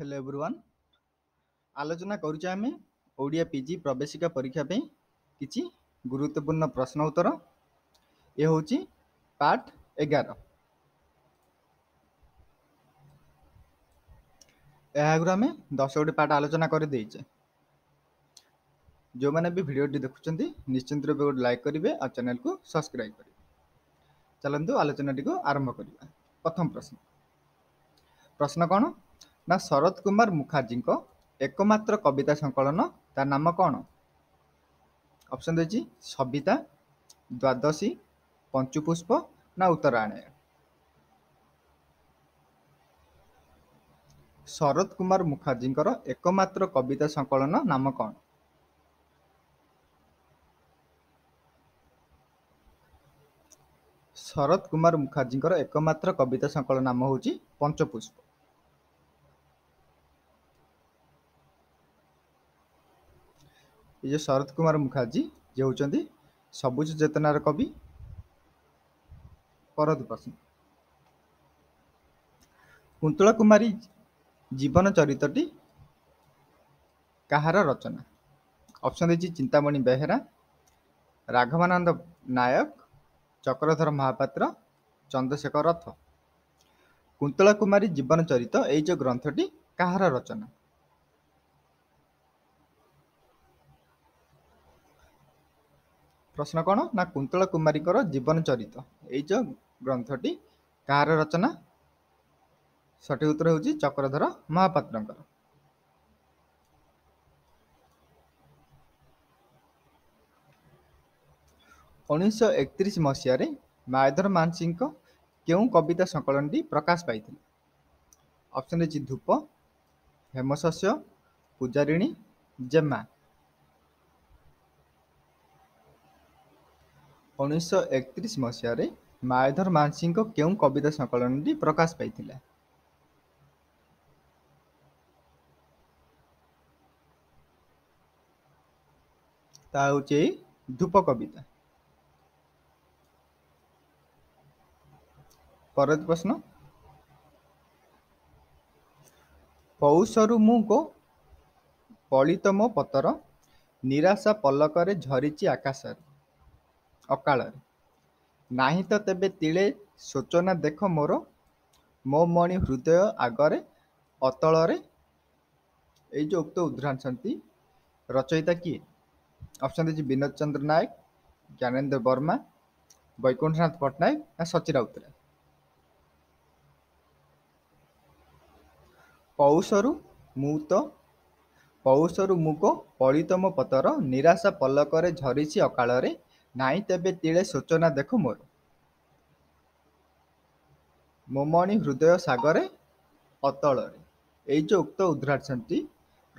hello everyone আলোচনা করুছে আমি Odia PG প্রবেশিকা পরীক্ষা পাই কিছু গুরুত্বপূর্ণ প্রশ্ন উত্তর এ হচ্ছে পার্ট এগার এগুলো আমি দশ গোটি পার্ট আলোচনা করে দিয়েছে ଯେଉଁମାନେ ବି ଭିଡ଼ିଓଟି ଦେଖୁଛନ୍ତି ନିଶ୍ଚିନ୍ତ ରୂପେ ଗୋଟେ ଲାଇକ୍ କରିବେ ଆଉ ଚ୍ୟାନେଲକୁ ସବସ୍କ୍ରାଇବ୍ କରିବେ ଚାଲନ୍ତୁ ଆଲୋଚନାଟିକୁ ଆରମ୍ଭ କରିବା ପ୍ରଥମ ପ୍ରଶ୍ନ ପ୍ରଶ୍ନ କ'ଣ ନା ଶରତ କୁମାର ମୁଖାର୍ଜୀଙ୍କ ଏକମାତ୍ର କବିତା ସଂକଳନ ତା ନାମ କ'ଣ ଅପସନ୍ ଦେଇଛି ସବିତା ଦ୍ୱାଦଶୀ ପଞ୍ଚୁପୁଷ୍ପ ନା ଉତ୍ତରାୟଣ ଶରତ କୁମାର ମୁଖାର୍ଜୀଙ୍କର ଏକମାତ୍ର କବିତା ସଂକଳନ ନାମ କ'ଣ ଶରତ କୁମାର ମୁଖାର୍ଜୀଙ୍କର ଏକମାତ୍ର କବିତା ସଂକଳନ ନାମ ହେଉଛି ପଞ୍ଚପୁଷ୍ପ ଏ ଯେଉଁ ଶରତ କୁମାର ମୁଖାର୍ଜୀ ଯିଏ ହେଉଛନ୍ତି ସବୁଜ ଚେତନାର କବି ପରଦୁପସିଂ କୁନ୍ତଳ କୁମାରୀ ଜୀବନ ଚରିତ୍ରଟି କାହାର ରଚନା ଅପସନ୍ ଦେଇଛି ଚିନ୍ତାମଣି ବେହେରା ରାଘବାନନ୍ଦ ନାୟକ ଚକ୍ରଧର ମହାପାତ୍ର ଚନ୍ଦ୍ରଶେଖର ରଥ କୁନ୍ତଳ କୁମାରୀ ଜୀବନ ଚରିତ୍ର ଏଇ ଯେଉଁ ଗ୍ରନ୍ଥଟି କାହାର ରଚନା ପ୍ରଶ୍ନ କ'ଣ ନା କୁନ୍ତଳ କୁମାରୀଙ୍କର ଜୀବନ ଚରିତ ଏଇ ଯେଉଁ ଗ୍ରନ୍ଥଟି କାହାର ରଚନା ସଠିକ ଉତ୍ତର ହେଉଛି ଚକ୍ରଧର ମହାପାତ୍ରଙ୍କର ଉଣେଇଶହ ଏକତିରିଶ ମସିହାରେ ମାୟଧର ମାନସିଂଙ୍କ କେଉଁ କବିତା ସଂକଳନଟି ପ୍ରକାଶ ପାଇଥିଲା ଅପସନ୍ ହେଉଛି ଧୂପ ହେମଶସ୍ୟ ପୂଜାରିଣୀ ଜେମା ଉଣେଇଶହ ଏକତିରିଶ ମସିହାରେ ମାୟଧର ମାନସିଙ୍କ କେଉଁ କବିତା ସଂକଳନଟି ପ୍ରକାଶ ପାଇଥିଲା ତା ହେଉଛି ଏଇ ଧୂପ କବିତା ପରବର୍ତ୍ତୀ ପ୍ରଶ୍ନ ପୌଷରୁ ମୁଁ ଗୋ ପଳିତମ ପତର ନିରାଶା ପଲକରେ ଝରିଛି ଆକାଶରେ ଅକାଳରେ ନାହିଁ ତ ତେବେ ତିଳେ ସୂଚନା ଦେଖ ମୋର ମୋ ମଣି ହୃଦୟ ଆଗରେ ଅତଳରେ ଏଇ ଯେଉଁ ଉକ୍ତ ଉଦ୍ଧାରାଛନ୍ତି ରଚୟିତା କିଏ ଅପସନ୍ ଦେଇଛି ବିନୋଦ ଚନ୍ଦ୍ର ନାୟକ ଜ୍ଞାନେନ୍ଦ୍ର ବର୍ମା ବୈକୁଣ୍ଠନାଥ ପଟ୍ଟନାୟକ ନା ସଚି ରାଉତରାୟ ପୌଷରୁ ମୁଁ ତ ପୌଷରୁ ମୁଁ ପଳିତ ମୋ ପତର ନିରାଶା ପଲକରେ ଝରିଛି ଅକାଳରେ ନାହିଁ ତେବେ ତିଳେ ସୂଚନା ଦେଖ ମୋର ମୋମଣି ହୃଦୟ ସାଗରେ ଅତଳରେ ଏଇ ଯେଉଁ ଉକ୍ତ ଉଦ୍ଧାରଛନ୍ତି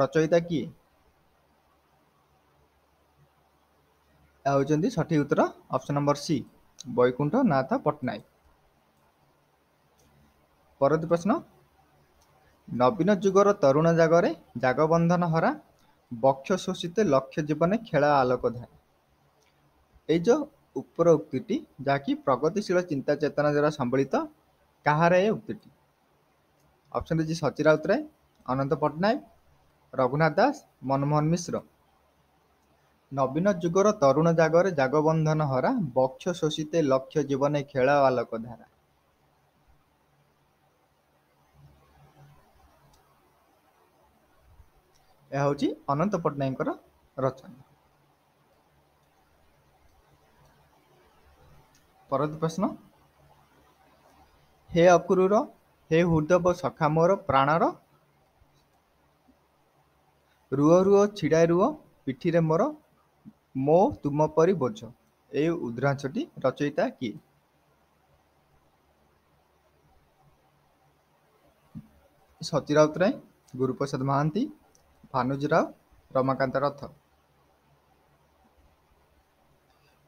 ରଚୟିତା କିଏ ଏହା ହେଉଛନ୍ତି ସଠିକ ଉତ୍ତର option number C Baikuntha Nath Pattnaik ପରବର୍ତ୍ତୀ ପ୍ରଶ୍ନ ନବୀନ ଯୁଗର ତରୁଣ ଜାଗରେ ଜାଗବନ୍ଧନ ହରା ବକ୍ଷ ଶୋଷିତେ ଲକ୍ଷ୍ୟ ଜୀବନେ ଖେଳ ଆଲୋକ ଧାରା এই যে উপর উক্তিটি যাকি প্রগতিশীল চিন্তা চেতনা দ্বারা সম্বলিত কাহার এই উক্তিটি অপশন রয়েছে সচি রাউতরায় অনন্ত পট্টনায়ক রঘুনাথ দাস মনমোহন মিশ্র নবীন যুগর তরুণ জাগরে জাগবন্ধন হরা বক্ষ শোষিতে লক্ষ্য জীবনে খেলা আলোক ধারা এ হচ্ছে অনন্ত ପଟ୍ଟନାୟକଙ୍କର রচনা ପରବର୍ତ୍ତୀ ପ୍ରଶ୍ନ ହେ ଅକୁରୁର ହେ ହୃଦବ ସଖା ମୋର ପ୍ରାଣର ରୁଅ ରୁଅ ଛିଡ଼ା ରୁଅ ପିଠିରେ ମୋର ମୋ ତୁମ ପରି ବୋଝ ଏ ଉଦ୍ରାଂଶଟି ରଚୟିତା କିଏ ସତୀ ରାଉତରାୟ ଗୁରୁପ୍ରସାଦ ମହାନ୍ତି ଭାନୁଜ ରାଓ ରମାକାନ୍ତ ରଥ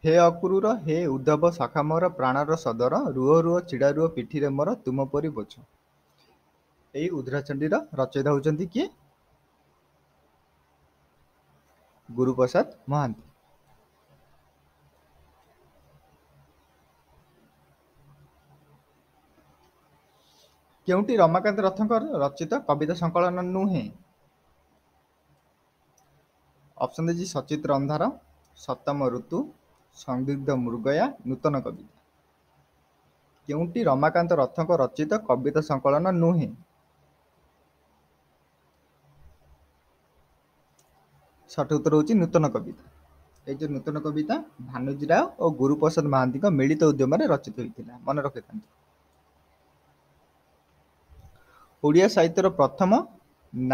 ହେ ଅକୁରୁର ହେ ଉଦ୍ଧବ ଶାଖା ମୋର ପ୍ରାଣର ସଦର ରୁହ ରୁହ ଛିଡ଼ା ରୁହ ପିଠିରେ ମୋର ତୁମ ପରି ବୋଝ ଏଇ ଉଧ୍ରାଚଣ୍ଡୀର ରଚୟିତା ହେଉଛନ୍ତି କିଏ ଗୁରୁପ୍ରସାଦ ମହାନ୍ତି କେଉଁଠି ରମାକାନ୍ତ ରଥଙ୍କ ରଚିତ କବିତା ସଂକଳନ ନୁହେଁ ଅପସନ୍ ଦେଇଛି ସଚିତ୍ର ଅନ୍ଧାର ସପ୍ତମ ଋତୁ ସନ୍ଦିଗ୍ଧ ମୃଗୟା ନୂତନ କବିତା କେଉଁଟି ରମାକାନ୍ତ ରଥଙ୍କ ରଚିତ କବିତା ସଂକଳନ ନୁହେଁ ସଠିକ ଉତ୍ତର ହେଉଛି ନୂତନ କବିତା ଏଇ ଯେଉଁ ନୂତନ କବିତା ଭାନୁଜୀ ରାଓ ଓ ଗୁରୁପ୍ରସାଦ ମହାନ୍ତିଙ୍କ ମିଳିତ ଉଦ୍ୟମରେ ରଚିତ ହୋଇଥିଲା ମନେ ରଖିଥାନ୍ତି ଓଡ଼ିଆ ସାହିତ୍ୟର ପ୍ରଥମ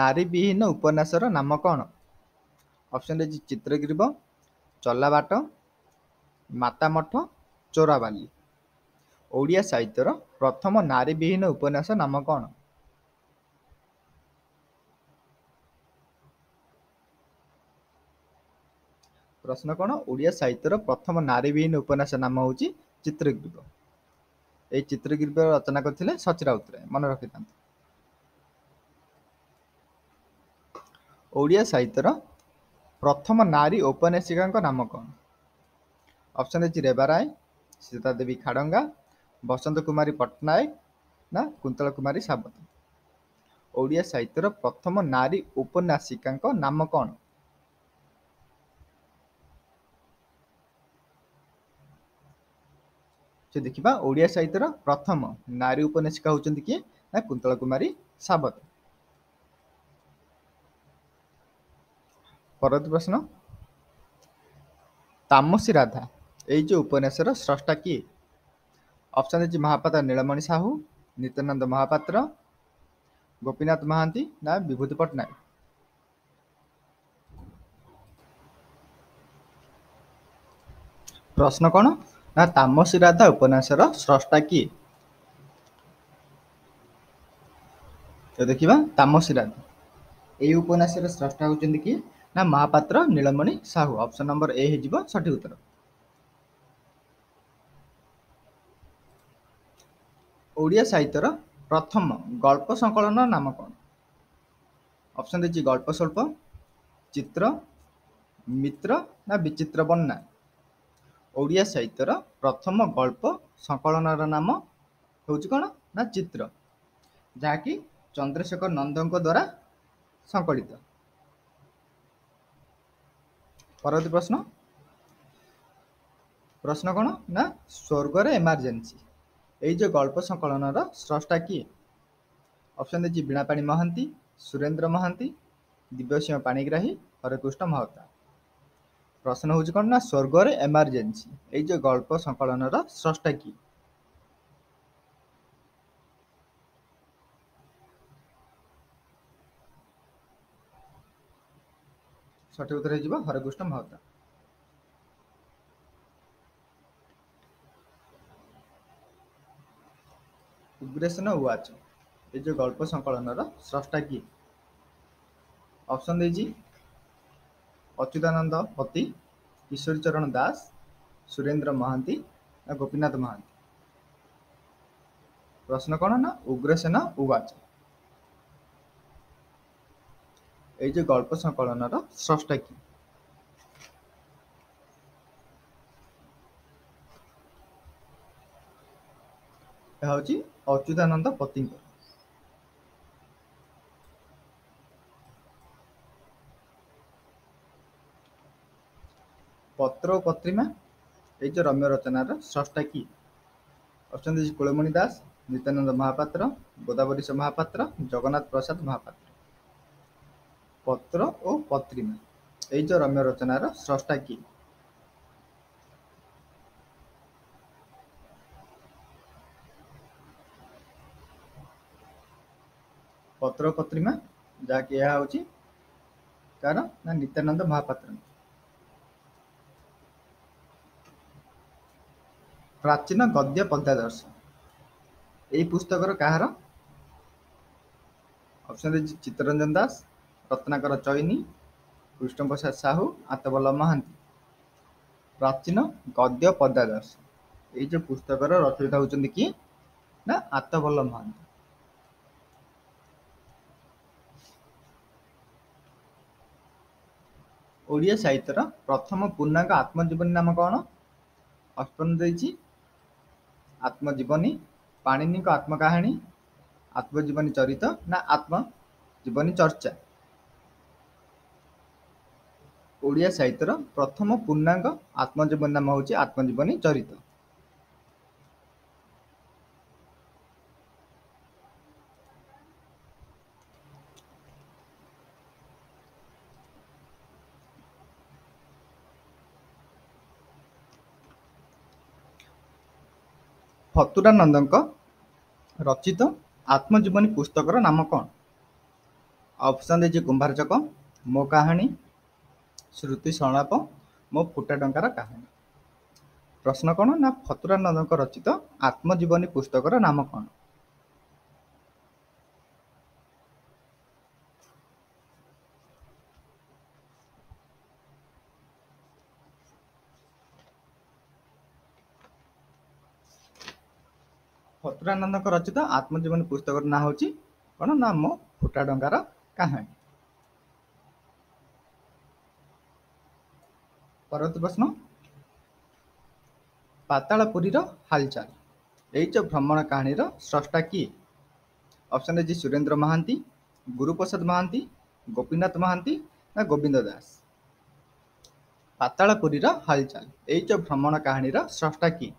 ନାରୀ ବିହୀନ ଉପନ୍ୟାସର ନାମ କ'ଣ ଅପସନ୍ ହେଉଛି ଚିତ୍ରଗିରିବ ଚଲାବାଟ ମାତାମଠ ଚୋରାବାଲି ଓଡ଼ିଆ ସାହିତ୍ୟର ପ୍ରଥମ ନାରୀବିହୀନ ଉପନ୍ୟାସ ନାମ କ'ଣ ପ୍ରଶ୍ନ କ'ଣ ଓଡ଼ିଆ ସାହିତ୍ୟର ପ୍ରଥମ ନାରୀବିହୀନ ଉପନ୍ୟାସ ନାମ ହେଉଛି ଚିତ୍ରଗ୍ରୀବ ଏହି ଚିତ୍ରଗ୍ରୀବ ରଚନା କରିଥିଲେ ସଚି ରାଉତରାୟ ମନେ ରଖିଥାନ୍ତି ଓଡ଼ିଆ ସାହିତ୍ୟର ପ୍ରଥମ ନାରୀ ଔପନ୍ୟାସିକାଙ୍କ ନାମ କ'ଣ অপশন হচ্ছে রেবা রায় সীতা দেবী খাড়ঙ্গা বসন্ত কুমারী পট্টনায়ক না কুন্তলা কুমারী সাবত ଓଡ଼ିଆ ସାହିତ୍ୟର ପ୍ରଥମ ନାରୀ ଉପନ୍ୟାସିକାଙ୍କ ନାମ କ'ଣ ଯଦି ଦେଖିବା ଓଡ଼ିଆ ସାହିତ୍ୟର ପ୍ରଥମ ନାରୀ ଉପନ୍ୟାସିକା ହେଉଛନ୍ତି କିଏ ନା କୁନ୍ତଳ କୁମାରୀ ସାବତ ପରବର୍ତ୍ତୀ ପ୍ରଶ୍ନ ତାମସୀ ରାଧା এই যে উপন্যাসের স্রষ্টা কিଏ অপশান দিয়েছি মহাপাত্র নীলমণি সাহু নিত্যানন্দ মহাপাত্র গোপীনাথ মহান্তি না বিভূতি পট্টনাক প্রশ্ন কোণ না তামসী রাধা উপন্যাসের স্রষ্টা কিଏ তো দেখিবা তামসী রাধা এই উপন্যাসের স্রষ্টা হচ্ছেন কি না Mahapatra Nilamani Sahu option number A হয়ে সঠিক উত্তর ଓଡ଼ିଆ ସାହିତ୍ୟର ପ୍ରଥମ ଗଳ୍ପ ସଂକଳନର ନାମ କ'ଣ ଅପସନ୍ ଦେଇଛି ଗଳ୍ପ ସ୍ୱଳ୍ପ ଚିତ୍ର ମିତ୍ର ନା ବିଚିତ୍ର ବନ୍ୟା ଓଡ଼ିଆ ସାହିତ୍ୟର ପ୍ରଥମ ଗଳ୍ପ ସଂକଳନର ନାମ ହେଉଛି କ'ଣ ନା ଚିତ୍ର ଯାହାକି ଚନ୍ଦ୍ରଶେଖର ନନ୍ଦଙ୍କ ଦ୍ୱାରା ସଂକଳିତ ପରବର୍ତ୍ତୀ ପ୍ରଶ୍ନ ପ୍ରଶ୍ନ କ'ଣ ନା ସ୍ୱର୍ଗରେ ଏମାର୍ଜେନ୍ସି এই যে গল্প সংকলনর স্রষ্টা কিଏ অপସନ୍ ଦେଇଛି ବୀଣାପାଣି ମହାନ୍ତି ସୁରେନ୍ଦ୍ର ମହାନ୍ତି ଦିବ୍ୟସିଂହ ପାଣିଗ୍ରାହୀ ହରେକୃଷ୍ଣ ମହତା ପ୍ରଶ୍ନ ହେଉଛି କ'ଣ ନା ସ୍ୱର୍ଗରେ ଏମାର୍ଜେନ୍ସି ଏଇ ଯେ ଗଳ୍ପ ସଂକଳନର ସ୍ରଷ୍ଟା କିଏ ସଠିକ ଉତ୍ତର ହେଇଯିବ ହରେକୃଷ୍ଣ ମହତା ଇନ୍ସପିରେସନ୍ ୱାଚ୍ ଏ ଯେଉଁ ଗଳ୍ପ ସଂକଳନର ସ୍ରଷ୍ଟା କିଏ ଅପସନ୍ ଦେଇଛି ଅଚ୍ୟୁତାନନ୍ଦ ପତି କିଶୋରୀ ଚରଣ ଦାସ ସୁରେନ୍ଦ୍ର ମହାନ୍ତି ଆଉ ଗୋପୀନାଥ ମହାନ୍ତି ପ୍ରଶ୍ନ କ'ଣ ନା ଉଗ୍ରସେନ ଉବାଚ ଏଇ ଯେଉଁ ଗଳ୍ପ ସଂକଳନର ସ୍ରଷ୍ଟା କିଏ ଏହା ହେଉଛି ଅଚ୍ୟୁତାନନ୍ଦ ପତିଙ୍କର ପତ୍ର ଓ ପତ୍ରିମା ଏଇ ଯେଉଁ ରମ୍ୟ ରଚନାର ଷଷ୍ଠା କି ଅଛନ୍ତି କୁଳମଣି ଦାସ ନିତ୍ୟାନନ୍ଦ ମହାପାତ୍ର ଗୋଦାବରୀଶ ମହାପାତ୍ର ଜଗନ୍ନାଥ ପ୍ରସାଦ ମହାପାତ୍ର ପତ୍ର ଓ ପତ୍ରିମା ଏଇ ଯେଉଁ ରମ୍ୟ ରଚନାର ସ୍ରଷ୍ଟା କିଏ ପତ୍ରପତ୍ରିମା ଯାହାକି ଏହା ହେଉଛି କାହାର ନା ନିତ୍ୟାନନ୍ଦ ମହାପାତ୍ର ପ୍ରାଚୀନ ଗଦ୍ୟ ପଦ୍ୟାଦର୍ଶ ଏହି ପୁସ୍ତକର କାହାର ଅପସନ୍ ଦେଇଛି ଚିତ୍ତରଞ୍ଜନ ଦାସ ରତ୍ନାକର ଚୈନୀ କୃଷ୍ଣପ୍ରସାଦ ସାହୁ ଆତବଲ୍ଲ ମହାନ୍ତି ପ୍ରାଚୀନ ଗଦ୍ୟ ପଦ୍ୟାଦର୍ଶ ଏଇ ଯେଉଁ ପୁସ୍ତକର ରଚୟିତା ହେଉଛନ୍ତି କି ନା ଆତବଲ୍ଲ ମହାନ୍ତି ଓଡ଼ିଆ ସାହିତ୍ୟର ପ୍ରଥମ ପୂର୍ଣ୍ଣାଙ୍ଗ ଆତ୍ମଜୀବନୀ ନାମ କ'ଣ ଅପ୍ସନ୍ ଦେଇଛି ଆତ୍ମଜୀବନୀ ପାଣିନିଙ୍କ ଆତ୍ମକାହାଣୀ ଆତ୍ମଜୀବନୀ ଚରିତ ନା ଆତ୍ମଜୀବନୀ ଚର୍ଚ୍ଚା ଓଡ଼ିଆ ସାହିତ୍ୟର ପ୍ରଥମ ପୂର୍ଣ୍ଣାଙ୍ଗ ଆତ୍ମଜୀବନୀ ନାମ ହେଉଛି ଆତ୍ମଜୀବନୀ ଚରିତ ଫତୁରାନନ୍ଦଙ୍କ ରଚିତ ଆତ୍ମଜୀବନୀ ପୁସ୍ତକର ନାମ କ'ଣ ଅପସନ୍ ଦେଇଛି କୁମ୍ଭାରଚକ ମୋ କାହାଣୀ ଶ୍ରୁତି ସଂଳାପ ମୋ ଫୁଟା ଟଙ୍କାର କାହାଣୀ ପ୍ରଶ୍ନ କ'ଣ ନା ଫତୁରାନନ୍ଦଙ୍କ ରଚିତ ଆତ୍ମଜୀବନୀ ପୁସ୍ତକର ନାମ କ'ଣ ଫତୁରାନନ୍ଦଙ୍କ ରଚିତ ଆତ୍ମଜୀବନୀ ପୁସ୍ତକର ନାଁ ହେଉଛି କ'ଣ ନା ମୋ ଫୁଟା ଡଙ୍ଗାର କାହାଣୀ ପରବର୍ତ୍ତୀ ପ୍ରଶ୍ନ ପାତାଳପୁରୀର ହାଲଚାଲ ଏଇ ଯେଉଁ ଭ୍ରମଣ କାହାଣୀର ସ୍ରଷ୍ଟା କିଏ ଅପସନ୍ ଅଛି ସୁରେନ୍ଦ୍ର ମହାନ୍ତି ଗୁରୁପ୍ରସାଦ ମହାନ୍ତି ଗୋପୀନାଥ ମହାନ୍ତି ନା ଗୋବିନ୍ଦ ଦାସ ପାତାଳପୁରୀର ହାଲଚାଲ ଏଇ ଯେଉଁ ଭ୍ରମଣ କାହାଣୀର ସ୍ରଷ୍ଟା କିଏ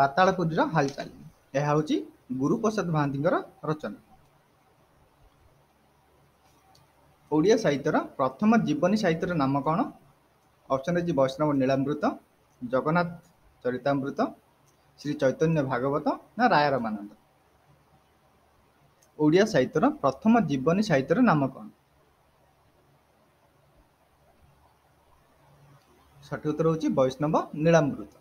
ପାତାଳପୁରୀର ହାଲଚାଲ ଏହା ହେଉଛି ଗୁରୁପ୍ରସାଦ ମହାନ୍ତିଙ୍କର ରଚନା ଓଡ଼ିଆ ସାହିତ୍ୟର ପ୍ରଥମ ଜୀବନୀ ସାହିତ୍ୟର ନାମ କ'ଣ ଅପସନ୍ ହେଉଛି ବୈଷ୍ଣବ ନୀଳାମୃତ ଜଗନ୍ନାଥ ଚରିତାମୃତ ଶ୍ରୀ ଚୈତନ୍ୟ ଭାଗବତ ନା ରାୟ ରମାନନ୍ଦ ଓଡ଼ିଆ ସାହିତ୍ୟର ପ୍ରଥମ ଜୀବନୀ ସାହିତ୍ୟର ନାମ କ'ଣ ସଠିକ ଉତ୍ତର ହେଉଛି ବୈଷ୍ଣବ ନୀଳାମୃତ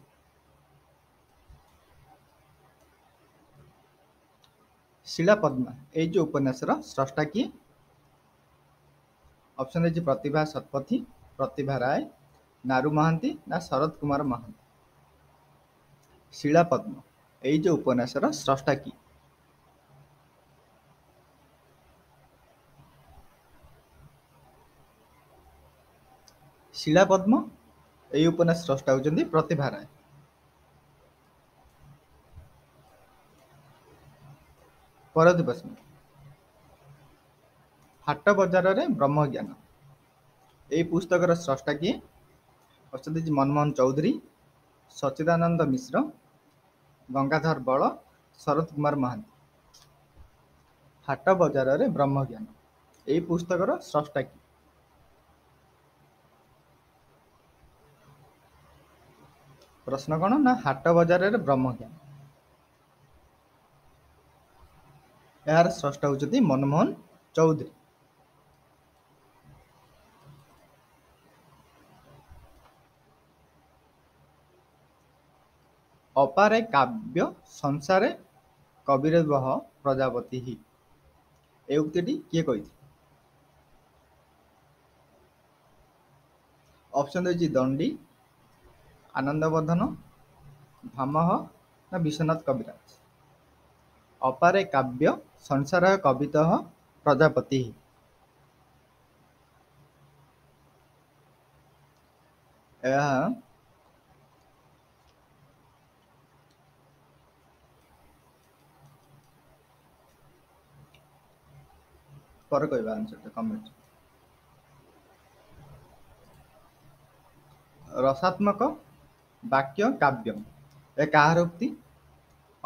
शिलापद्म ये उपन्यास स्रष्टा किए अपसन रही प्रतिभा शतपथी प्रतिभा राय नारू महांती ना शरद कुमार महांत शिलापद्म ये उपन्यास स्रष्टा किए शिलापद्म ये उपन्यास स्रष्टा होती प्रतिभा राय ପରଦିବସ୍ମି ହାଟ ବଜାରରେ ବ୍ରହ୍ମଜ୍ଞାନ ଏହି ପୁସ୍ତକର ସ୍ରଷ୍ଟା କିଏ ଅଛନ୍ତି ମନମୋହନ ଚୌଧୁରୀ ସଚିଦାନନ୍ଦ ମିଶ୍ର ଗଙ୍ଗାଧର ବଳ ଶରତ କୁମାର ମହାନ୍ତି ହାଟ ବଜାରରେ ବ୍ରହ୍ମଜ୍ଞାନ ଏହି ପୁସ୍ତକର ସ୍ରଷ୍ଟା କିଏ ପ୍ରଶ୍ନ କ'ଣ ନା ହାଟ ବଜାରରେ ବ୍ରହ୍ମଜ୍ଞାନ ଏହାର ସ୍ରଷ୍ଟା ହେଉଛନ୍ତି ମନମୋହନ ଚୌଧୁରୀ অপারে কাব্য সংসারে কবির বহ প্রজাপতি হি এই উক্তিটি কে কইছে অপশন রয়েছে দণ্ডী আনন্দবর্ধন ভামহ না বিশ্বনাথ কবিরাজ ଅପାରେ କାବ୍ୟ ସଂସାର କବିତ ପ୍ରଜାପତି ଏହା ପରେ କହିବା ଆନ୍ସରଟା କମେଣ୍ଟ ରସାତ୍ମକ ବାକ୍ୟ କାବ୍ୟ ଏ କାହାର ଉକ୍ତି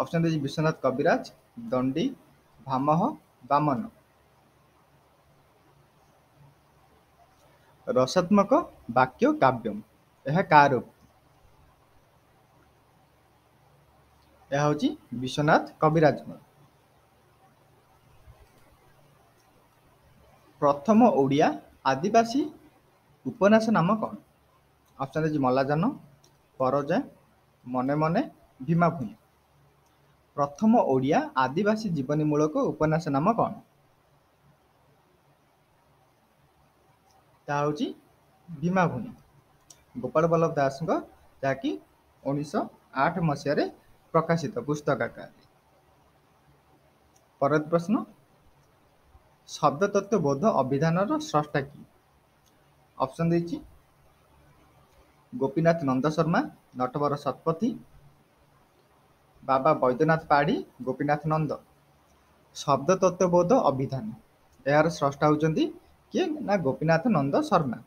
ଅପସନ୍ ଦେଇଛି ବିଶ୍ୱନାଥ କବିରାଜ ଦଣ୍ଡି ଭାମହ ବାମନ ରସାତ୍ମକ ବାକ୍ୟ କାବ୍ୟମ୍ ଏହା କାହାର ଏହା ହେଉଛି ବିଶ୍ୱନାଥ କବିରାଜଙ୍କର ପ୍ରଥମ ଓଡ଼ିଆ ଆଦିବାସୀ ଉପନ୍ୟାସ ନାମ କ'ଣ ଅପସନ୍ ହେଉଛି ମଲାଜାନ ପରଜା ମନେ ମନେ ଭୀମା ଭୂଇଁ ପ୍ରଥମ ଓଡ଼ିଆ ଆଦିବାସୀ ଜୀବନୀ ମୂଳକ ଉପନ୍ୟାସ ନାମ କ'ଣ ତାହା ହଉଛି ଭୀମା ଭୂମି ଗୋପାଳ ବଲ୍ଲଭ ଦାସଙ୍କ ଯାହାକି ଉଣେଇଶହ ଆଠ ମସିହାରେ ପ୍ରକାଶିତ ପୁସ୍ତକ ଆକାରରେ ପର ପ୍ରଶ୍ନ ଶବ୍ଦତତ୍ତ୍ୱ ବୋଧ ଅଭିଧାନର ସ୍ରଷ୍ଟା କି ଅପସନ୍ ଦେଇଛି ଗୋପୀନାଥ ନନ୍ଦ ଶର୍ମା ନଟବର ଶତପଥୀ বাবা ବୈଦ୍ୟନାଥ ପାଢ଼ୀ ଗୋପୀନାଥ ନନ୍ଦ ଶବ୍ଦ ତତ୍ତ୍ୱବୋଧ ଅଭିଧାନ ଏହାର ସ୍ରଷ୍ଟା ହେଉଛନ୍ତି କିଏ ନା ଗୋପୀନାଥ ନନ୍ଦ ଶର୍ମା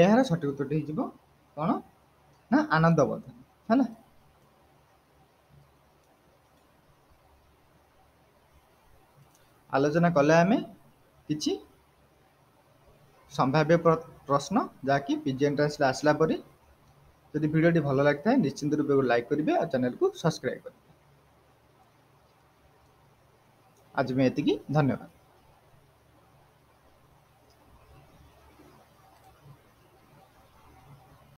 ଏହାର ସଠିକ ଉତ୍ତରଟି ହେଇଯିବ କ'ଣ ନା ଆନନ୍ଦ ବର୍ଦ୍ଧନ ହେଲା ଆଲୋଚନା କଲେ ଆମେ କିଛି সম্ভাব্য প্রশ্ন যাকি পিজি এন্ট্রান্সে আসলা পরে যদি ভিডিওটি ভালো লাগিথায় নিশ্চিন্ত রূপে লাইক করবে আর চ্যানেলকে সবসক্রাইব করবে আজ এতিকি ধন্যবাদ